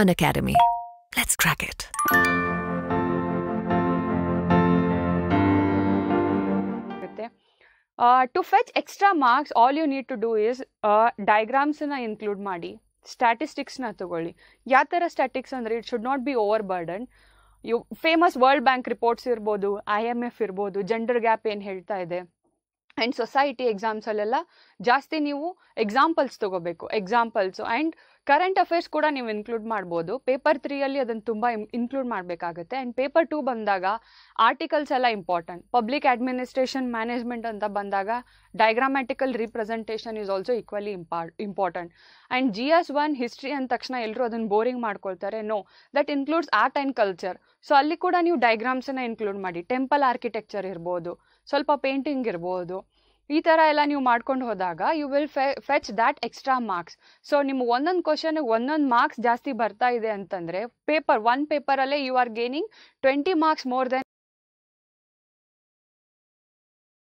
an academy. Let's to fetch extra marks all you need to do is ಡೈಗ್ರಾಮ್ಸನ್ನ include ಮಾಡಿ ಸ್ಟ್ಯಾಟಿಸ್ಟಿಕ್ಸ್ನ ತಗೊಳ್ಳಿ ಯಾವ ಥರ ಸ್ಟ್ಯಾಟಿಕ್ಸ್ ಅಂದರೆ it should not be over burden you famous World Bank reports ಇರ್ಬೋದು I M F ಇರ್ಬೋದು gender gap ಏನು ಹೇಳ್ತಾ ಇದೆ ಆ್ಯಂಡ್ ಸೊಸೈಟಿ ಎಕ್ಸಾಮ್ಸಲ್ಲೆಲ್ಲ ಜಾಸ್ತಿ ನೀವು ಎಕ್ಸಾಂಪಲ್ಸ್ ತೊಗೋಬೇಕು ಎಕ್ಸಾಂಪಲ್ಸು ಆ್ಯಂಡ್ ಕರೆಂಟ್ ಅಫೇರ್ಸ್ ಕೂಡ ನೀವು ಇನ್ಕ್ಲೂಡ್ ಮಾಡ್ಬೋದು ಪೇಪರ್ ತ್ರೀಯಲ್ಲಿ ಅದನ್ನು ತುಂಬ ಇನ್ಕ್ಲೂಡ್ ಮಾಡಬೇಕಾಗುತ್ತೆ ಆ್ಯಂಡ್ ಪೇಪರ್ ಟೂ ಬಂದಾಗ ಆರ್ಟಿಕಲ್ಸ್ ಎಲ್ಲ ಇಂಪಾರ್ಟೆಂಟ್ ಪಬ್ಲಿಕ್ ಅಡ್ಮಿನಿಸ್ಟ್ರೇಷನ್ ಮ್ಯಾನೇಜ್ಮೆಂಟ್ ಅಂತ ಬಂದಾಗ diagrammatical representation is also equally important important and G S one history ಅಂದ ತಕ್ಷಣ ಎಲ್ಲರೂ ಅದನ್ನು ಬೋರಿಂಗ್ ಮಾಡ್ಕೊಳ್ತಾರೆ no that includes art and culture so ಅಲ್ಲಿ ಕೂಡ ನೀವು ಡೈಗ್ರಾಮ್ಸನ್ನು ಇನ್ಕ್ಲೂಡ್ ಮಾಡಿ ಟೆಂಪಲ್ ಆರ್ಕಿಟೆಕ್ಚರ್ ಇರ್ಬೋದು ಸ್ವಲ್ಪ ಪೇಂಟಿಂಗ್ ಇರ್ಬೋದು ಈ ಥರ ಎಲ್ಲ ನೀವು ಮಾಡ್ಕೊಂಡು ಹೋದಾಗ you will fetch fetch that extra marks so ನಿಮ್ಗೆ ಒಂದೊಂದು ಕ್ವಶನ್ ಒಂದೊಂದು ಮಾರ್ಕ್ಸ್ ಜಾಸ್ತಿ ಬರ್ತಾ ಇದೆ ಅಂತಂದರೆ ಪೇಪರ್ ಒನ್ ಪೇಪರಲ್ಲೇ you are gaining twenty marks more then